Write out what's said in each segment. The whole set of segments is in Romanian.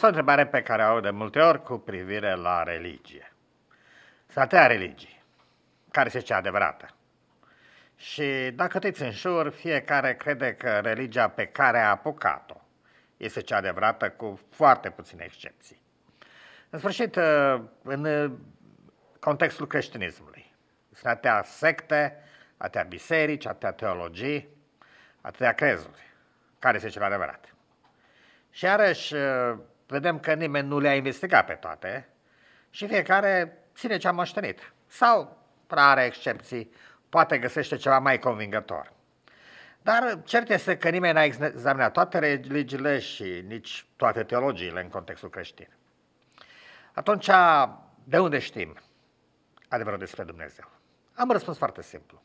Există o întrebare pe care o de multe ori cu privire la religie. Să atâtea religii, care este cea adevărată. Și dacă te în jur, fiecare crede că religia pe care a apucat-o este cea adevărată cu foarte puține excepții. În sfârșit, ă, în contextul creștinismului, sunt atâtea secte, atâtea biserici, atâtea teologii, atâtea crezuri. Care este cel adevărat? Și iarăși, ă, Vedem că nimeni nu le-a investigat pe toate și fiecare ține ce a moștenit. Sau, rare excepții, poate găsește ceva mai convingător. Dar cert este că nimeni n-a examinat toate religiile și nici toate teologiile în contextul creștin. Atunci, de unde știm adevărul despre Dumnezeu? Am răspuns foarte simplu.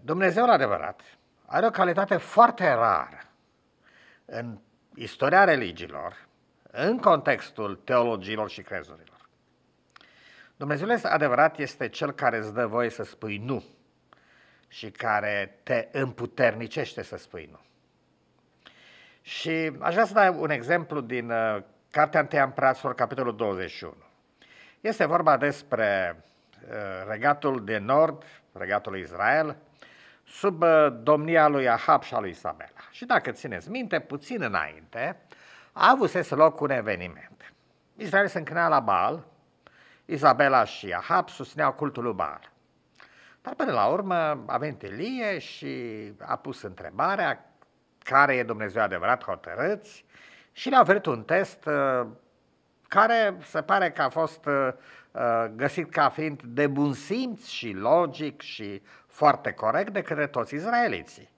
Dumnezeul adevărat are o calitate foarte rară în istoria religiilor în contextul teologiilor și crezurilor. este adevărat este cel care îți dă voie să spui nu și care te împuternicește să spui nu. Și aș vrea să dau un exemplu din uh, Cartea 1 Împăraților, capitolul 21. Este vorba despre uh, regatul de nord, regatul Israel, sub uh, domnia lui Ahab și a lui Isabela. Și dacă țineți minte, puțin înainte, a să loc un eveniment. Israel se încânea la Baal, Isabela și Ahab susțineau cultul lui Baal. Dar până la urmă a venit Elie și a pus întrebarea care e Dumnezeu adevărat hotărâți și le-a oferit un test uh, care se pare că a fost uh, găsit ca fiind de bun simț și logic și foarte corect de către toți izraeliții.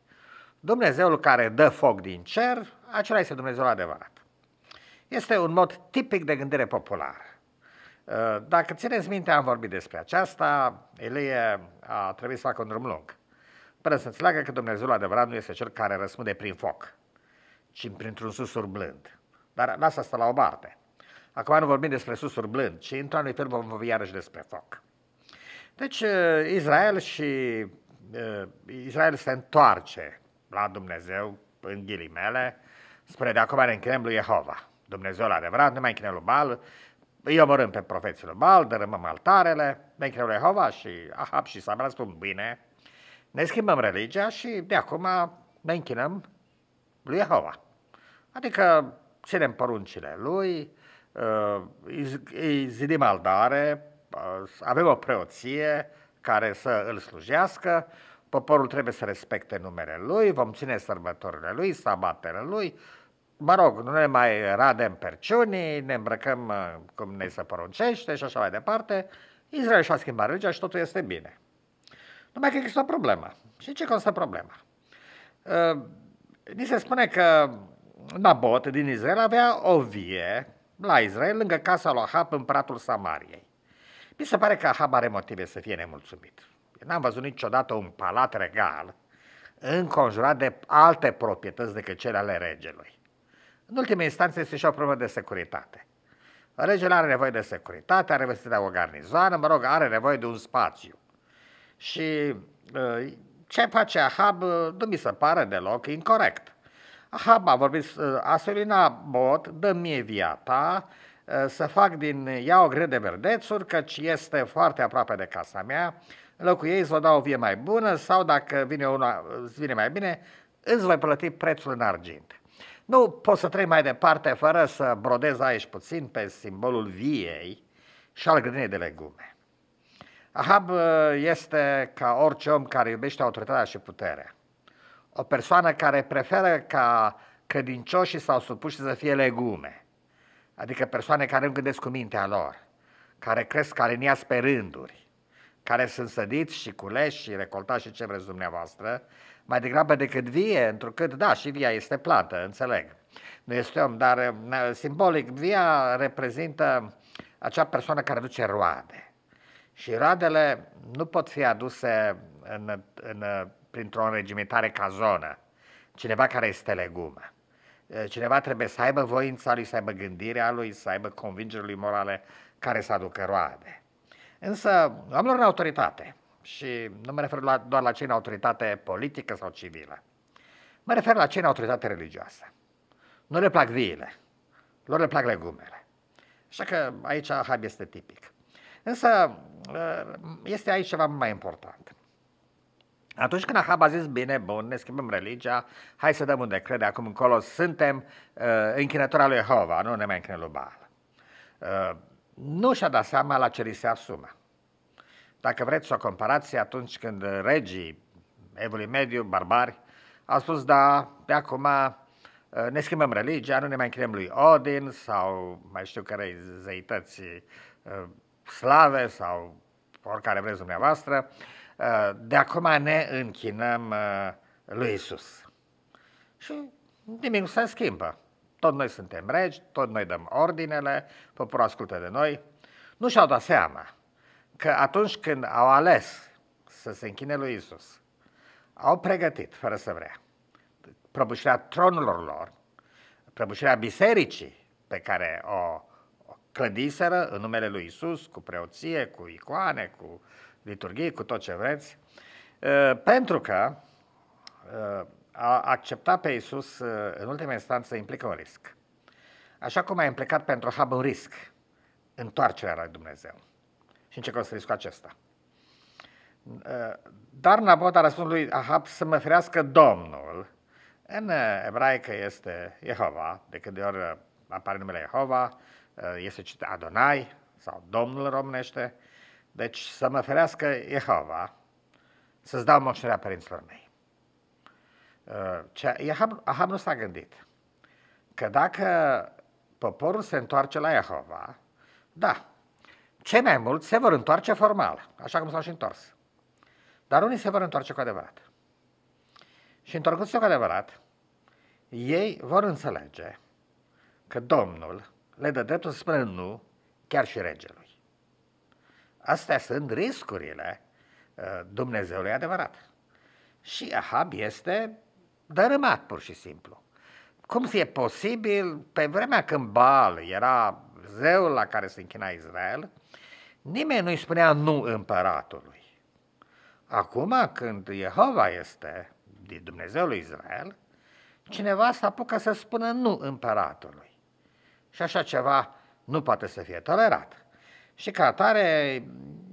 Dumnezeul care dă foc din cer, acela este Dumnezeul adevărat. Este un mod tipic de gândire populară. Uh, dacă țineți minte, am vorbit despre aceasta, Elie a trebuit să facă un drum lung. Până să înțeleagă că Dumnezeul adevărat nu este cel care răspunde prin foc, ci printr-un susur blând. Dar lasă asta la o parte. Acum nu vorbim despre susur blând, ci într-un fel vom vorbi iarăși despre foc. Deci uh, Israel și uh, Israel se întoarce la Dumnezeu, în ghilimele, spre de acum ne închinăm lui Jehova. Dumnezeul adevărat, nu mai închinăm lui Bal, îi omorâm pe profeții lui Bal, dărâmăm altarele, ne închinăm lui Jehova și Ahab și Samuel spun bine, ne schimbăm religia și de acum ne închinăm lui Jehova. Adică ținem poruncile lui, uh, îi zidim aldare, avem o preoție care să îl slujească, poporul trebuie să respecte numele lui, vom ține sărbătorile lui, sabatele lui, mă rog, nu ne mai radem perciunii, ne îmbrăcăm uh, cum ne se poruncește și așa mai departe, Israel și-a schimbat religia și totul este bine. Numai că există o problemă. Și ce constă problema? Uh, ni se spune că Nabot din Israel avea o vie la Israel, lângă casa lui Ahab, împăratul Samariei. Mi se pare că Ahab are motive să fie nemulțumit. N-am văzut niciodată un palat regal înconjurat de alte proprietăți decât cele ale regelui. În ultime instanță este și o problemă de securitate. Regele are nevoie de securitate, are nevoie de o garnizoană, mă rog, are nevoie de un spațiu. Și uh, ce face Ahab uh, nu mi se pare deloc incorrect. Ahab a vorbit, uh, asulina Bot, dă mie viața, Eh, să fac din ea o greu de verdețuri, căci este foarte aproape de casa mea. În locul ei îți o dau o vie mai bună sau, dacă vine, una, vine mai bine, îți voi plăti prețul în argint. Nu poți să trăi mai departe fără să brodez aici puțin pe simbolul viei și al grădinii de legume. Ahab eh, este ca orice om care iubește autoritatea și puterea. O persoană care preferă ca credincioșii sau supuși să fie legume adică persoane care nu gândesc cu mintea lor, care cresc aliniați ca pe rânduri, care sunt sădiți și culeși și recoltați și ce vreți dumneavoastră, mai degrabă decât vie, întrucât, da, și via este plantă, înțeleg. Nu este om, dar simbolic, via reprezintă acea persoană care duce roade. Și roadele nu pot fi aduse în, în, printr-o înregimitare ca zonă. Cineva care este legumă. Eh, cineva trebuie să aibă voința lui, să aibă gândirea lui, să aibă convingerile lui morale care să aducă roade. Însă, oamenilor în autoritate, și nu mă refer la, doar la cei în autoritate politică sau civilă, mă refer la cei în autoritate religioasă. Nu le plac viile, lor le plac legumele. Așa că aici hab este tipic. Însă, eh, este aici ceva mai important. Atunci când Ahab a zis, bine, bun, ne schimbăm religia, hai să dăm unde crede, acum încolo suntem uh, închinători al lui Jehova, nu ne mai închinăm lui Baal. Uh, nu și-a dat seama la ce li se asumă. Dacă vreți o comparație, atunci când regii Evului Mediu, barbari, au spus, da, de acum uh, ne schimbăm religia, nu ne mai închinăm lui Odin sau mai știu care zeități uh, slave sau oricare vreți dumneavoastră, Ă, de acum ne închinăm ă, lui Isus. Și nimic nu se schimbă. Tot noi suntem regi, tot noi dăm ordinele, poporul ascultă de noi. Nu și-au dat seama că atunci când au ales să se închine lui Isus, au pregătit, fără să vrea, prăbușirea tronurilor lor, prăbușirea bisericii pe care o, clădiseră în numele lui Isus, cu preoție, cu icoane, cu liturghie, cu tot ce vreți, uh, pentru că uh, a accepta pe Isus uh, în ultima instanță implică un risc. Așa cum a implicat pentru Hab un risc, întoarcerea la Dumnezeu. Și în ce constă riscul acesta? Dar Nabot a răspuns lui Ahab să mă ferească Domnul. În ebraică este Jehova, de câte ori apare numele Jehova, este citit Adonai sau Domnul românește, deci să mă ferească Jehova să-ți dau moșterea părinților mei. Uh, ce, Ahab, nu s-a gândit că dacă poporul se întoarce la Jehova, da, cei mai mulți se vor întoarce formal, așa cum s-au și întors. Dar unii se vor întoarce cu adevărat. Și întorcându-se cu adevărat, ei vor înțelege că Domnul le dă dreptul să spună nu, chiar și regelui. Astea sunt riscurile uh, Dumnezeului adevărat. Și Ahab este dărâmat pur și simplu. Cum e posibil, pe vremea când Baal era zeul la care se închina Israel, nimeni nu-i spunea nu împăratului. Acum când Jehova este de Dumnezeul Israel, cineva se apucă să spună nu împăratului. Și așa ceva nu poate să fie tolerat. Și ca atare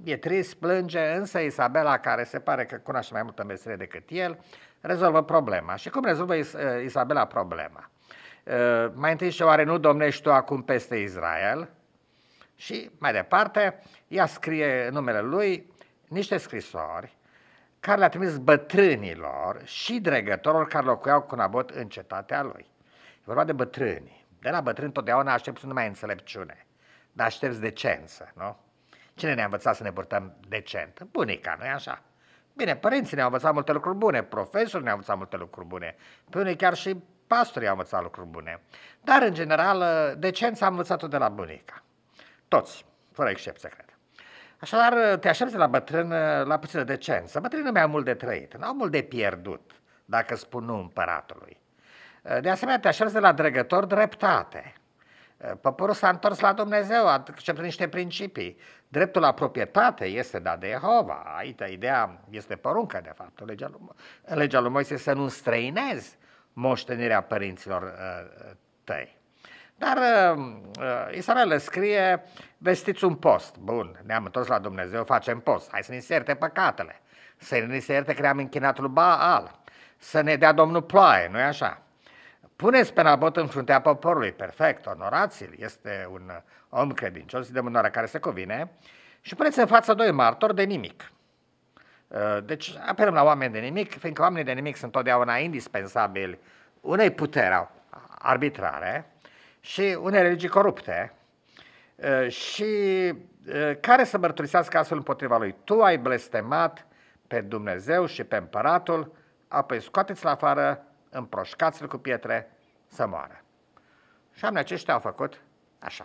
e trist, plânge, însă Isabela, care se pare că cunoaște mai multă meserie decât el, rezolvă problema. Și cum rezolvă uh, Isabela problema? Uh, mai întâi și oare nu domnești tu acum peste Israel? Și mai departe, ea scrie numele lui niște scrisori care le-a trimis bătrânilor și dregătorilor care locuiau cu Nabot în cetatea lui. E vorba de bătrâni. De la bătrâni totdeauna aștept numai înțelepciune dar aștepți decență, nu? Cine ne-a învățat să ne purtăm decent? Bunica, nu-i așa? Bine, părinții ne-au învățat multe lucruri bune, profesorii ne-au învățat multe lucruri bune, până chiar și pastorii au învățat lucruri bune. Dar, în general, decența am învățat-o de la bunica. Toți, fără excepție, cred. Așadar, te aștepți la bătrân la puțină decență. Bătrânii mi-au mult de trăit, n-au mult de pierdut, dacă spun nu împăratului. De asemenea, te aștepți de la drăgător dreptate. Poporul s-a întors la Dumnezeu, acceptă niște principii. Dreptul la proprietate este dat de Jehova. Aici ideea este poruncă, de fapt, legea lui, în legea lui Moise să nu străinezi moștenirea părinților uh, tăi. Dar uh, uh Israel scrie, vestiți un post. Bun, ne-am întors la Dumnezeu, facem post. Hai să ne ierte păcatele. Să ne ierte că ne-am închinat lui Baal. Să ne dea Domnul ploaie, nu-i așa? Puneți pe Nabot în fruntea poporului, perfect, onorați-l, este un om credincios, de mânoare care se covine, și puneți în fața doi martori de nimic. Uh, deci apelăm la oameni de nimic, fiindcă oamenii de nimic sunt totdeauna indispensabili unei puteri arbitrare și unei religii corupte uh, și uh, care să mărturisească astfel împotriva lui. Tu ai blestemat pe Dumnezeu și pe împăratul, apoi scoateți la afară împroșcați-l cu pietre să moară. Și oamenii aceștia au făcut așa.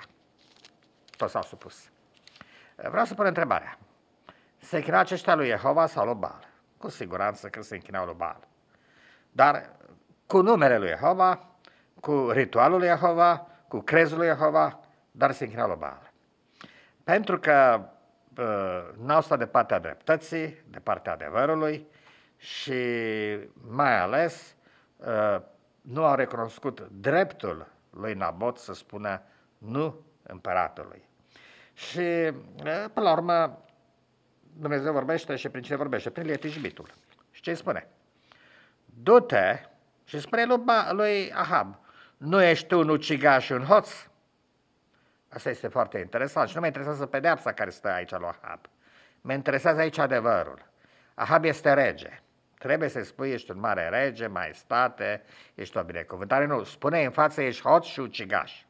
Toți s-au supus. Vreau să pun întrebarea. Se închinau aceștia lui Jehova sau lui Baal? Cu siguranță că se închinau lui Baal. Dar cu numele lui Jehova, cu ritualul lui Jehova, cu crezul lui Jehova, dar se închinau lui Baal. Pentru că uh, n-au stat de partea dreptății, de partea adevărului și mai ales nu au recunoscut dreptul lui Nabot să spună nu împăratului. Și, până la urmă, Dumnezeu vorbește și prin cine vorbește? Prin Lietijbitul. Și ce îi spune? Du-te și spune lui, lui Ahab, nu ești un ucigaș și un hoț? Asta este foarte interesant și nu mă interesează pedeapsa care stă aici la Ahab. Mă interesează aici adevărul. Ahab este rege trebuie să spui ești un mare rege, maestate, ești o binecuvântare. Nu, spune în față ești hot și ucigaș.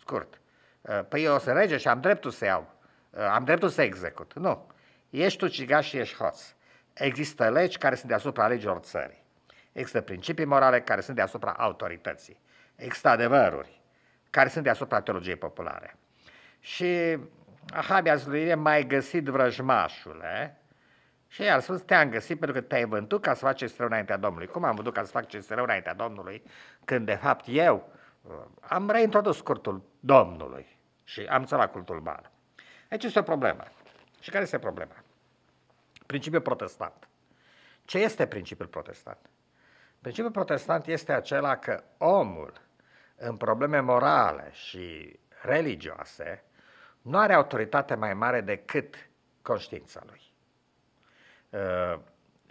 Scurt. Uh, păi eu sunt rege și am dreptul să iau, uh, am dreptul să execut. Nu, ești ucigaș și ești hoț. Există legi care sunt deasupra legilor țării. Există principii morale care sunt deasupra autorității. Există adevăruri care sunt deasupra teologiei populare. Și Ahabia lui mai găsit vrăjmașule, și el a spus, te-am găsit pentru că te-ai vândut ca să faci ce rău înaintea Domnului. Cum am vândut ca să fac ce rău înaintea Domnului? Când, de fapt, eu uh, am reintrodus curtul Domnului și am țărat cultul mal. Aici este o problemă. Și care este problema? Principiul protestant. Ce este principiul protestant? Principiul protestant este acela că omul, în probleme morale și religioase, nu are autoritate mai mare decât conștiința lui. Uh,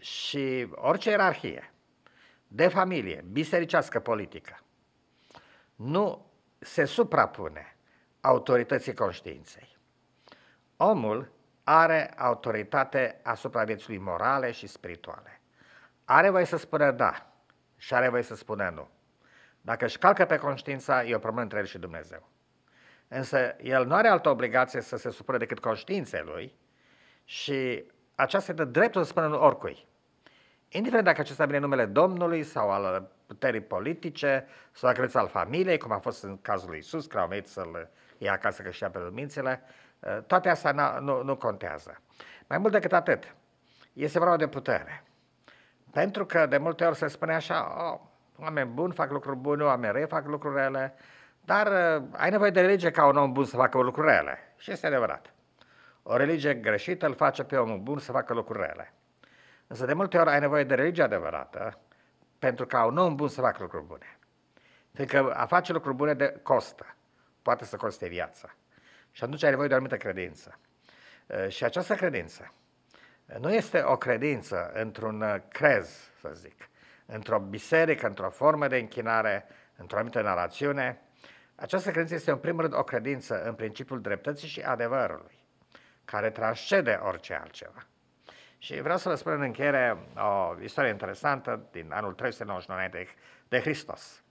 și orice ierarhie de familie, bisericească politică, nu se suprapune autorității conștiinței. Omul are autoritate asupra vieții morale și spirituale. Are voie să spună da și are voie să spună nu. Dacă își calcă pe conștiința, e o problemă între el și Dumnezeu. Însă el nu are altă obligație să se supună decât conștiinței lui și aceasta este dreptul să spună oricui. Indiferent dacă acesta vine numele Domnului sau al puterii politice sau dacă al familiei, cum a fost în cazul lui Isus, că au venit să-l ia acasă că știa pe lumințele, ă, toate astea nu, nu contează. Mai mult decât atât, este vorba de putere. Pentru că de multe ori se spune așa, oh, oameni buni fac lucruri bune, oameni rei fac lucrurile, dar uh, ai nevoie de lege ca un om bun să facă lucrurile. Și este adevărat. O religie greșită îl face pe omul bun să facă lucruri rele. Însă de multe ori ai nevoie de religie adevărată pentru ca un om bun să facă lucruri bune. Fiindcă a face lucruri bune de costă. Poate să coste viața. Și atunci ai nevoie de o anumită credință. Și această credință nu este o credință într-un crez, să zic, într-o biserică, într-o formă de închinare, într-o anumită narațiune. Această credință este în primul rând o credință în principiul dreptății și adevărului care transcede orice altceva. Și vreau să vă spun în încheiere o istorie interesantă din anul 399 de, de Hristos.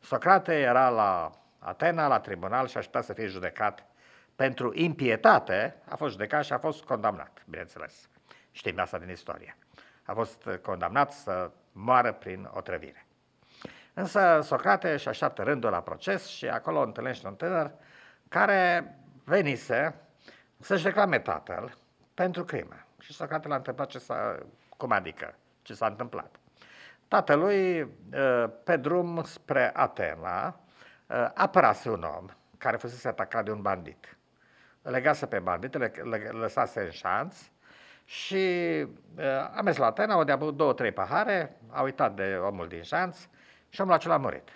Socrate era la Atena, la tribunal și aștepta să fie judecat pentru impietate, a fost judecat și a fost condamnat, bineînțeles. Știm asta din istorie. A fost condamnat să moară prin otrăvire. Însă Socrate și așteaptă rândul la proces și acolo întâlnește un tânăr care venise să-și reclame tatăl pentru crime. Și Socrate l-a întrebat ce s-a, cum adică, ce s-a întâmplat. Tatălui, ă, pe drum spre Atena, ă, apărase un om care fusese atacat de un bandit. Legase pe bandit, le, lăsase în șanț și ă, a mers la Atena, au avut două, trei pahare, a uitat de omul din șanț și omul acela a murit.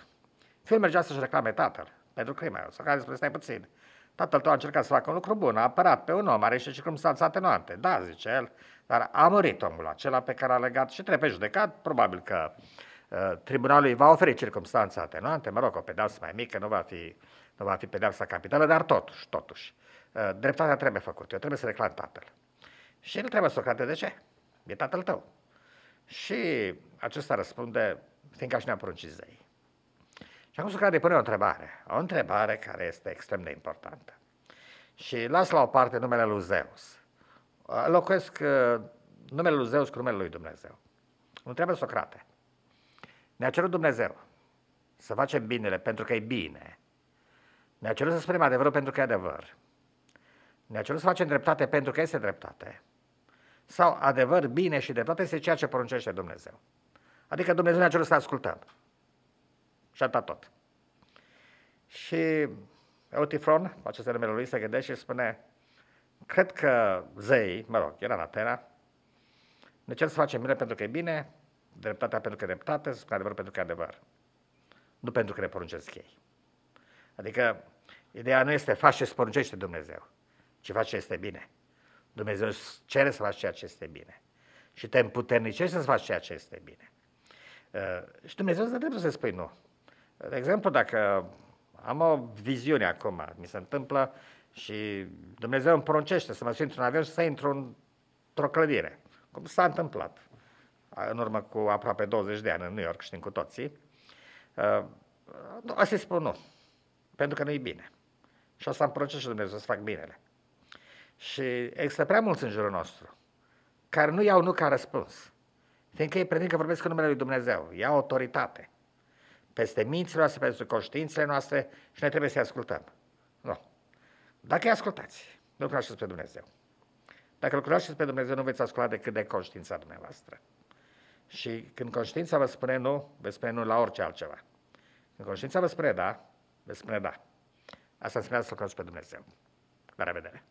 Fiul mergea să-și reclame tatăl pentru crime. Socrate spune, stai puțin, Tatăl tău a încercat să facă un lucru bun, a apărat pe un om, are și circumstanțe atenuante. Da, zice el, dar a murit omul acela pe care a legat și trebuie judecat, probabil că uh, tribunalul îi va oferi circumstanțe atenuante, mă rog, o pedeapsă mai mică, nu va fi, nu va fi pedeapsa capitală, dar totuși, totuși, uh, dreptatea trebuie făcută, eu trebuie să reclam tatăl. Și el trebuie să Socrate, de ce? E tatăl tău. Și acesta răspunde, fiindcă așa ne-a poruncit zei. Și acum Socrate pune o întrebare, o întrebare care este extrem de importantă. Și las la o parte numele lui Zeus. Locuiesc uh, numele lui Zeus cu numele lui Dumnezeu. Întreabă Socrate. Ne-a cerut Dumnezeu să facem binele pentru că e bine. Ne-a cerut să spunem adevărul pentru că e adevăr. Ne-a cerut să facem dreptate pentru că este dreptate. Sau adevăr, bine și dreptate este ceea ce poruncește Dumnezeu. Adică Dumnezeu ne-a cerut să ascultăm și atât tot. Și Eutifron, acest numele lui, se gândește și spune, cred că zei, mă rog, era la Atena, ne cer să facem bine pentru că e bine, dreptatea pentru că e dreptate, să spune adevăr pentru că e adevăr. Nu pentru că ne poruncesc ei. Adică, ideea nu este faci ce sporuncește Dumnezeu, ci faci ce este bine. Dumnezeu îți cere să faci ceea ce este bine. Și te împuternicești să faci ceea ce este bine. Uh, și Dumnezeu îți dă dreptul să spui nu. De exemplu, dacă am o viziune acum, mi se întâmplă și Dumnezeu îmi poruncește să mă simt într-un avion și să intru într-o clădire, cum s-a întâmplat în urmă cu aproape 20 de ani în New York, știm cu toții, Uh, Asta spun nu, pentru că nu-i bine. Și o să am proces și Dumnezeu să fac binele. Și există prea mulți în jurul nostru care nu iau nu ca răspuns, fiindcă ei pretind că vorbesc în numele lui Dumnezeu, ia autoritate peste mințile noastre, peste conștiințele noastre și noi trebuie să-i ascultăm. Nu. Dacă îi ascultați, nu cunoașteți pe Dumnezeu. Dacă îl cunoașteți pe Dumnezeu, nu veți asculta decât de conștiința dumneavoastră. Și când conștiința vă spune nu, veți spune nu la orice altceva. Când conștiința vă spune da, veți spune da. Asta înseamnă să-L cunoașteți pe Dumnezeu. La revedere!